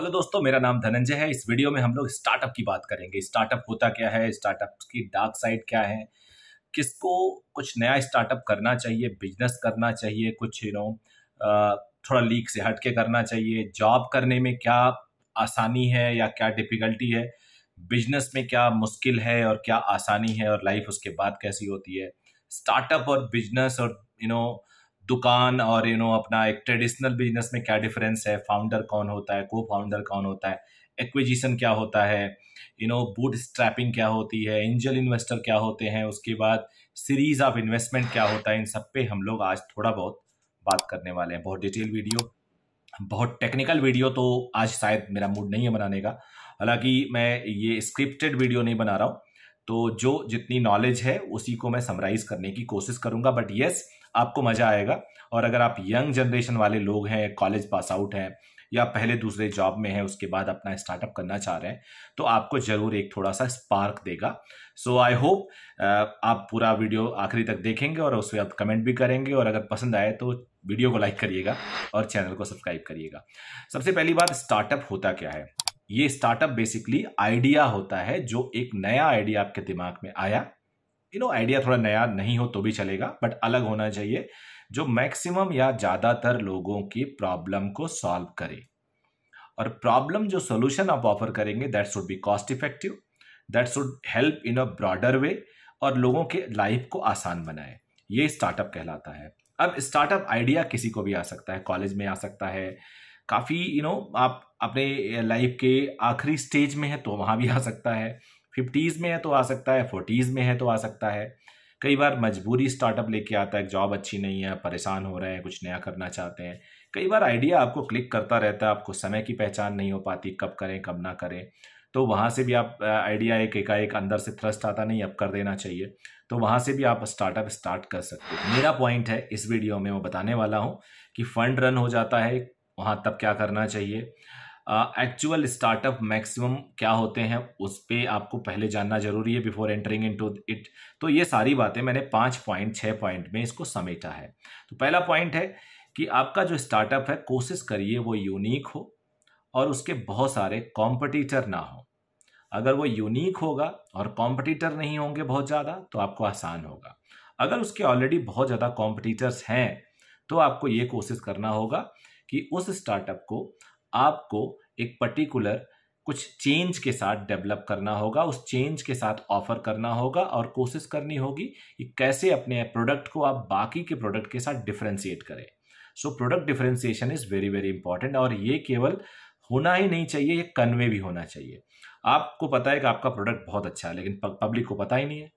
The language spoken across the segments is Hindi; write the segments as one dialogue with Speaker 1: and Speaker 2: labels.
Speaker 1: हेलो दोस्तों मेरा नाम धनंजय है इस वीडियो में हम लोग स्टार्टअप की बात करेंगे स्टार्टअप होता क्या है स्टार्टअप की डार्क साइड क्या है किसको कुछ नया स्टार्टअप करना चाहिए बिजनेस करना चाहिए कुछ यू नो थोड़ा लीक से हट के करना चाहिए जॉब करने में क्या आसानी है या क्या डिफिकल्टी है बिजनेस में क्या मुश्किल है और क्या आसानी है और लाइफ उसके बाद कैसी होती है स्टार्टअप और बिजनेस और यू you नो know, दुकान और यू नो अपना एक ट्रेडिशनल बिजनेस में क्या डिफरेंस है फाउंडर कौन होता है को फाउंडर कौन होता है एक्विजिशन क्या होता है यू नो बूट स्ट्रैपिंग क्या होती है एंजल इन्वेस्टर क्या होते हैं उसके बाद सीरीज ऑफ इन्वेस्टमेंट क्या होता है इन सब पे हम लोग आज थोड़ा बहुत बात करने वाले हैं बहुत डिटेल वीडियो बहुत टेक्निकल वीडियो तो आज शायद मेरा मूड नहीं है बनाने का हालांकि मैं ये स्क्रिप्टेड वीडियो नहीं बना रहा हूँ तो जो जितनी नॉलेज है उसी को मैं समराइज करने की कोशिश करूंगा बट यस yes, आपको मजा आएगा और अगर आप यंग जनरेशन वाले लोग हैं कॉलेज पास आउट हैं या पहले दूसरे जॉब में है उसके बाद अपना स्टार्टअप करना चाह रहे हैं तो आपको जरूर एक थोड़ा सा स्पार्क देगा सो आई होप आप पूरा वीडियो आखिरी तक देखेंगे और उसमें आप कमेंट भी करेंगे और अगर पसंद आए तो वीडियो को लाइक करिएगा और चैनल को सब्सक्राइब करिएगा सबसे पहली बात स्टार्टअप होता क्या है ये स्टार्टअप बेसिकली आइडिया होता है जो एक नया आइडिया आपके दिमाग में आया यू नो आइडिया थोड़ा नया नहीं हो तो भी चलेगा बट अलग होना चाहिए जो मैक्सिमम या ज़्यादातर लोगों की प्रॉब्लम को सॉल्व करे और प्रॉब्लम जो सोल्यूशन आप ऑफर करेंगे that should be cost effective that should help in a broader way और लोगों के लाइफ को आसान बनाए ये स्टार्टअप कहलाता है अब स्टार्टअप आइडिया किसी को भी आ सकता है कॉलेज में आ सकता है काफ़ी यू नो आप अपने लाइफ के आखिरी स्टेज में है तो वहाँ भी आ सकता है फिफ्टीज़ में है तो आ सकता है फोर्टीज़ में है तो आ सकता है कई बार मजबूरी स्टार्टअप लेके आता है जॉब अच्छी नहीं है परेशान हो रहे हैं कुछ नया करना चाहते हैं कई बार आइडिया आपको क्लिक करता रहता है आपको समय की पहचान नहीं हो पाती कब करें कब ना करें तो वहाँ से भी आप आइडिया एक एकाएक अंदर से थ्रस्ट आता नहीं अब कर देना चाहिए तो वहाँ से भी आप स्टार्टअप स्टार्ट कर सकते हो मेरा पॉइंट है इस वीडियो में मैं बताने वाला हूँ कि फंड रन हो जाता है वहाँ तब क्या करना चाहिए एक्चुअल स्टार्टअप मैक्सिमम क्या होते हैं उस पर आपको पहले जानना जरूरी है before entering into it तो ये सारी बातें मैंने पाँच पॉइंट छः पॉइंट में इसको समेटा है तो पहला पॉइंट है कि आपका जो स्टार्टअप है कोशिश करिए वो यूनिक हो और उसके बहुत सारे कॉम्पटिटर ना हो अगर वो यूनिक होगा और कॉम्पटिटर नहीं होंगे बहुत ज़्यादा तो आपको आसान होगा अगर उसके ऑलरेडी बहुत ज़्यादा कॉम्पिटिटर्स हैं तो आपको ये कोशिश करना होगा कि उस स्टार्टअप को आपको एक पर्टिकुलर कुछ चेंज के साथ डेवलप करना होगा उस चेंज के साथ ऑफर करना होगा और कोशिश करनी होगी कि कैसे अपने प्रोडक्ट को आप बाकी के प्रोडक्ट के साथ डिफ्रेंशिएट करें so product differentiation is very very important और ये केवल होना ही नहीं चाहिए ये कन्वे भी होना चाहिए आपको पता है कि आपका प्रोडक्ट बहुत अच्छा है लेकिन पब्लिक को पता ही नहीं है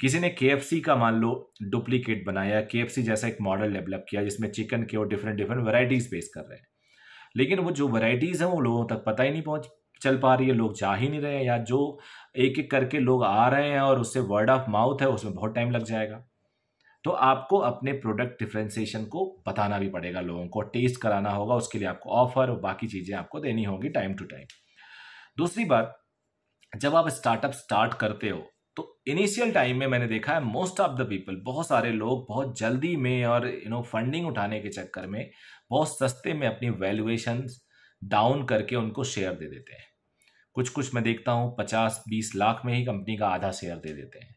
Speaker 1: किसी ने के का मान लो डुप्लीकेट बनाया के जैसा एक मॉडल डेवलप किया जिसमें चिकन के और डिफरेंट डिफरेंट वेराइटीज पेश कर रहे हैं लेकिन वो जो वैरायटीज़ हैं वो लोगों तक पता ही नहीं पहुँच चल पा रही है लोग जा ही नहीं रहे हैं या जो एक एक करके लोग आ रहे हैं और उससे वर्ड ऑफ माउथ है उसमें बहुत टाइम लग जाएगा तो आपको अपने प्रोडक्ट डिफ्रेंसिएशन को बताना भी पड़ेगा लोगों को टेस्ट कराना होगा उसके लिए आपको ऑफर और बाकी चीज़ें आपको देनी होगी टाइम टू टाइम दूसरी बात जब आप स्टार्टअप स्टार्ट करते हो तो इनिशियल टाइम में मैंने देखा है मोस्ट ऑफ द पीपल बहुत सारे लोग बहुत जल्दी में और यू नो फंडिंग उठाने के चक्कर में बहुत सस्ते में अपनी वैल्यूएशन डाउन करके उनको शेयर दे देते हैं कुछ कुछ मैं देखता हूँ पचास बीस लाख में ही कंपनी का आधा शेयर दे देते हैं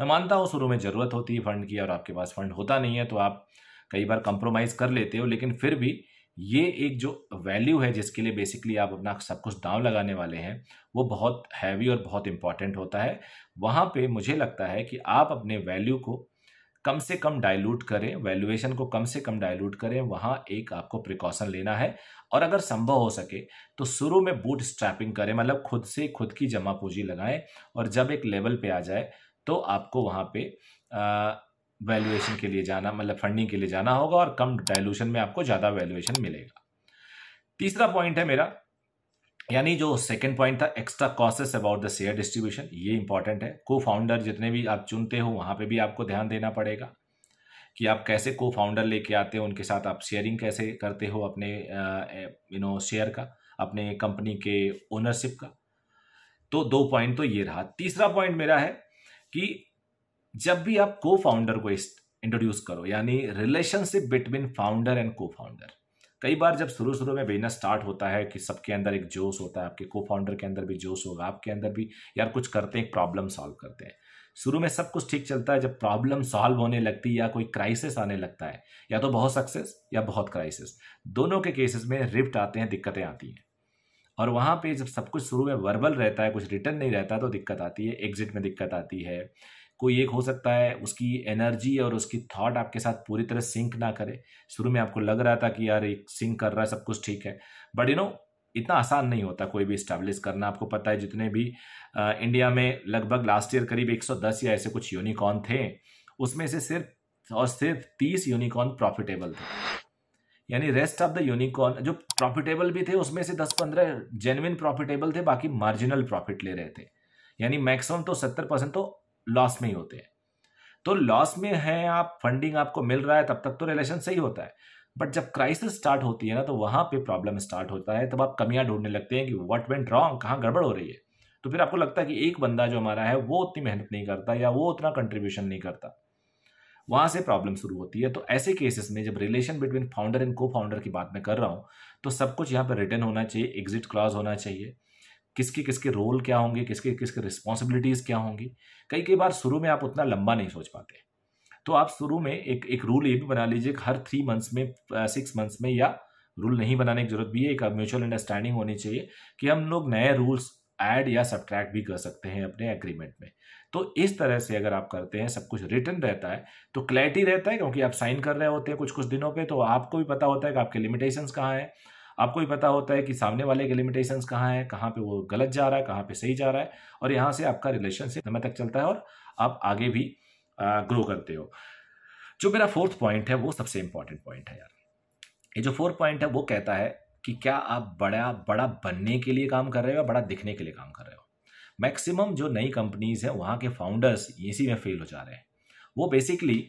Speaker 1: मैं मानता हूँ शुरू में ज़रूरत होती है फंड की और आपके पास फंड होता नहीं है तो आप कई बार कंप्रोमाइज़ कर लेते हो लेकिन फिर भी ये एक जो वैल्यू है जिसके लिए बेसिकली आप अपना सब कुछ दाव लगाने वाले हैं वो बहुत हैवी और बहुत इम्पॉर्टेंट होता है वहाँ पे मुझे लगता है कि आप अपने वैल्यू को कम से कम डाइल्यूट करें वैल्यूएशन को कम से कम डाइल्यूट करें वहाँ एक आपको प्रिकॉशन लेना है और अगर संभव हो सके तो शुरू में बूट स्ट्रैपिंग करें मतलब खुद से खुद की जमा पूंजी लगाएं और जब एक लेवल पे आ जाए तो आपको वहाँ पे आ, वैल्यूएशन के लिए जाना मतलब फंडिंग के लिए जाना होगा और कम डायलूशन में आपको ज़्यादा वैल्यूएशन मिलेगा तीसरा पॉइंट है मेरा यानी जो सेकेंड पॉइंट था extra causes about the share distribution ये इंपॉर्टेंट है को फाउंडर जितने भी आप चुनते हो वहाँ पे भी आपको ध्यान देना पड़ेगा कि आप कैसे को फाउंडर लेके आते हो उनके साथ आप शेयरिंग कैसे करते हो अपने यू नो शेयर का अपने कंपनी के ओनरशिप का तो दो पॉइंट तो ये रहा तीसरा पॉइंट मेरा है कि जब भी आप को फाउंडर को इंट्रोड्यूस करो यानी relationship between founder and cofounder कई बार जब शुरू शुरू में बिजनेस स्टार्ट होता है कि सबके अंदर एक जोश होता है आपके को फाउंडर के अंदर भी जोश होगा आपके अंदर भी यार कुछ करते हैं प्रॉब्लम सॉल्व करते हैं शुरू में सब कुछ ठीक चलता है जब प्रॉब्लम सॉल्व होने लगती है या कोई क्राइसिस आने लगता है या तो बहुत सक्सेस या बहुत क्राइसिस दोनों के केसेस में रिफ्ट आते हैं दिक्कतें आती हैं और वहाँ पे जब सब कुछ शुरू में वर्बल रहता है कुछ रिटर्न नहीं रहता तो दिक्कत आती है एग्जिट में दिक्कत आती है कोई एक हो सकता है उसकी एनर्जी और उसकी थॉट आपके साथ पूरी तरह सिंक ना करे शुरू में आपको लग रहा था कि यार एक सिंक कर रहा है सब कुछ ठीक है बट यू नो इतना आसान नहीं होता कोई भी इस्टेब्लिश करना आपको पता है जितने भी आ, इंडिया में लगभग लास्ट ईयर करीब 110 या ऐसे कुछ यूनिकॉर्न थे उसमें से सिर्फ और सिर्फ 30 यूनिकॉर्न प्रॉफिटेबल थे यानी रेस्ट ऑफ द यूनिकॉर्न जो प्रॉफिटेबल भी थे उसमें से 10-15 जेनविन प्रॉफिटेबल थे बाकी मार्जिनल प्रॉफिट ले रहे थे यानी मैक्सिमम तो 70 परसेंट तो लॉस में ही होते हैं तो लॉस में है आप फंडिंग आपको मिल रहा है तब तक तो रिलेशन सही होता है बट जब क्राइसिस स्टार्ट होती है ना तो वहां पे प्रॉब्लम स्टार्ट होता है तब आप कमियां ढूंढने लगते हैं कि व्हाट वेंट रॉन्ग कहाँ गड़बड़ हो रही है तो फिर आपको लगता है कि एक बंदा जो हमारा है वो उतनी मेहनत नहीं करता या वो उतना कंट्रीब्यूशन नहीं करता वहां से प्रॉब्लम शुरू होती है तो ऐसे केसेस में जब relation between founder and cofounder की बात मैं कर रहा हूँ तो सब कुछ यहाँ पर रिटर्न होना चाहिए एग्जिट क्लॉज होना चाहिए किसके किसके रोल क्या होंगे किसके किसके रिस्पॉन्सिबिलिटीज़ क्या होंगी कई कई बार शुरू में आप उतना लंबा नहीं सोच पाते तो आप शुरू में एक एक रूल ये भी बना लीजिए हर थ्री मंथ्स में सिक्स मंथ्स में या रूल नहीं बनाने की जरूरत भी है एक म्यूचुअल अंडरस्टैंडिंग होनी चाहिए कि हम लोग नए रूल्स ऐड या सब्ट्रैक्ट भी कर सकते हैं अपने एग्रीमेंट में तो इस तरह से अगर आप करते हैं सब कुछ रिटर्न रहता है तो क्लैरिटी रहता है क्योंकि आप साइन कर रहे होते हैं कुछ कुछ दिनों पे तो आपको भी पता होता है कि आपके लिमिटेशंस कहाँ हैं आपको भी पता होता है कि सामने वाले के लिमिटेशंस कहाँ हैं कहाँ पे वो गलत जा रहा है कहाँ पे सही जा रहा है और यहाँ से आपका रिलेशनशिप समय तक चलता है और आप आगे भी ग्रो करते हो जो मेरा फोर्थ पॉइंट है वो सबसे इंपॉर्टेंट पॉइंट है यार ये जो फोर्थ पॉइंट है वो कहता है कि क्या आप बड़ा बड़ा बनने के लिए काम कर रहे हो या बड़ा दिखने के लिए काम कर रहे हो मैक्सिमम जो नई कंपनीज हैं वहाँ के फाउंडर्स इसी में फेल हो जा रहे हैं वो बेसिकली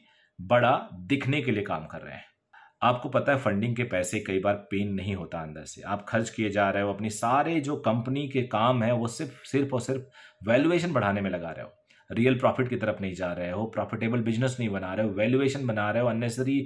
Speaker 1: बड़ा दिखने के लिए काम कर रहे हैं आपको पता है फंडिंग के पैसे कई बार पेन नहीं होता अंदर से आप खर्च किए जा रहे हो अपनी सारे जो कंपनी के काम है वो सिर्फ सिर्फ और सिर्फ वैल्यूएशन बढ़ाने में लगा रहे हो रियल प्रॉफिट की तरफ नहीं जा रहे हो प्रॉफिटेबल बिजनेस नहीं बना रहे हो वैल्यूएशन बना रहे हो अननेसरी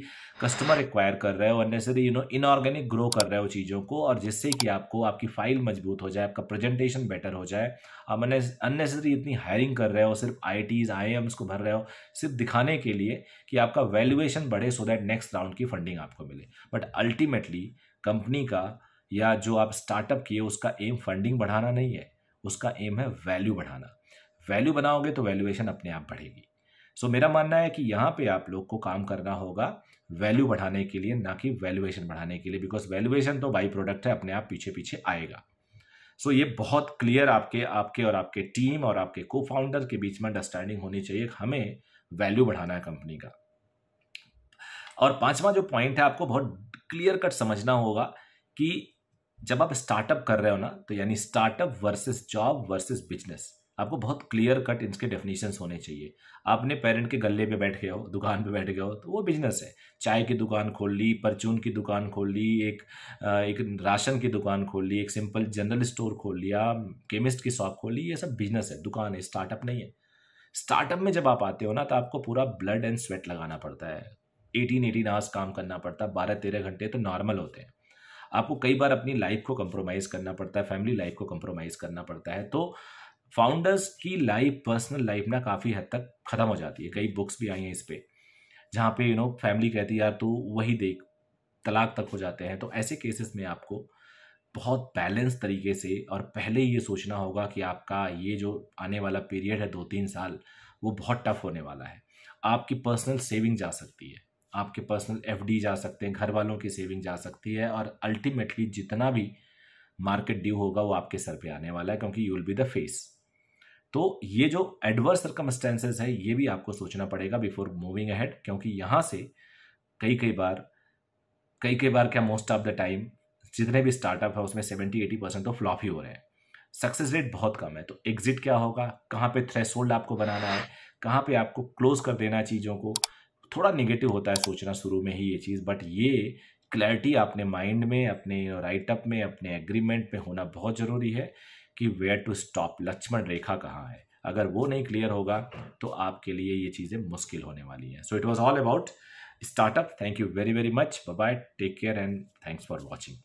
Speaker 1: कस्टमर एक्वायर कर रहे हो unnecessary you know inorganic grow कर रहे हो चीज़ों को और जिससे कि आपको आपकी फाइल मजबूत हो जाए आपका प्रेजेंटेशन बेटर हो जाए आप अननेसरी इतनी हायरिंग कर रहे हो सिर्फ आई टीज आई एम्स को भर रहे हो सिर्फ दिखाने के लिए कि आपका वैल्यूएशन बढ़े सो दैट नेक्स्ट राउंड की फंडिंग आपको मिले बट अल्टीमेटली कंपनी का या जो आप स्टार्टअप किए उसका एम फंडिंग बढ़ाना नहीं है उसका एम है वैल्यू बढ़ाना वैल्यू बनाओगे तो वैल्यूएशन अपने आप बढ़ेगी सो so, मेरा मानना है कि यहाँ पे आप लोग को काम करना होगा वैल्यू बढ़ाने के लिए ना कि वैल्यूएशन बढ़ाने के लिए बिकॉज वैल्यूएशन तो बाई प्रोडक्ट है अपने आप पीछे पीछे आएगा सो so, ये बहुत क्लियर आपके आपके और आपके टीम और आपके को फाउंडर के बीच में अंडरस्टैंडिंग होनी चाहिए हमें वैल्यू बढ़ाना है कंपनी का और पांचवा जो पॉइंट है आपको बहुत क्लियर कट समझना होगा कि जब आप स्टार्टअप कर रहे हो ना तो यानी startup versus job versus business आपको बहुत क्लियर कट इसके डेफिनेशन होने चाहिए आपने पेरेंट के गले पे बैठ गए हो दुकान पे बैठ गए हो तो वो बिजनेस है चाय की दुकान खोल ली परचून की दुकान खोल ली एक एक राशन की दुकान खोल ली एक सिंपल जनरल स्टोर खोल लिया केमिस्ट की शॉप खोल ली ये सब बिजनेस है दुकान है स्टार्टअप नहीं है स्टार्टअप में जब आप आते हो ना तो आपको पूरा ब्लड एंड स्वेट लगाना पड़ता है एटीन एटीन आवर्स काम करना पड़ता है बारह तेरह घंटे तो नॉर्मल होते हैं आपको कई बार अपनी लाइफ को कंप्रोमाइज़ करना पड़ता है फैमिली लाइफ को कंप्रोमाइज़ करना पड़ता है तो फाउंडर्स की लाइफ पर्सनल लाइफ ना काफ़ी हद तक ख़त्म हो जाती है कई बुक्स भी आई हैं इस पर जहाँ पे यू नो फैमिली कहती है यार तू वही देख तलाक तक हो जाते हैं तो ऐसे केसेस में आपको बहुत बैलेंस तरीके से और पहले ही ये सोचना होगा कि आपका ये जो आने वाला पीरियड है दो तीन साल वो बहुत टफ होने वाला है आपकी पर्सनल सेविंग जा सकती है आपके पर्सनल एफ जा सकते हैं घर वालों की सेविंग जा सकती है और अल्टीमेटली जितना भी मार्केट ड्यू होगा वो आपके सर पे आने वाला है क्योंकि you will be the face तो ये जो एडवर्स सर्कमस्टेंसेज है ये भी आपको सोचना पड़ेगा बिफोर मूविंग अहेड क्योंकि यहाँ से कई कई बार कई कई बार क्या मोस्ट ऑफ द टाइम जितने भी स्टार्टअप है उसमें सेवेंटी एटी परसेंट तो फ्लॉप ही हो रहे हैं सक्सेस रेट बहुत कम है तो एग्जिट क्या होगा कहाँ पे होल्ड आपको बनाना है कहाँ पे आपको क्लोज कर देना चीज़ों को थोड़ा निगेटिव होता है सोचना शुरू में ही ये चीज़ बट ये क्लैरिटी अपने माइंड में अपने राइटअप में अपने एग्रीमेंट में होना बहुत ज़रूरी है कि where to stop Lakshman rekha कहाँ है अगर वो नहीं क्लियर होगा तो आपके लिए ये चीज़ें मुश्किल होने वाली हैं so it was all about startup thank you very very much bye take care and thanks for watching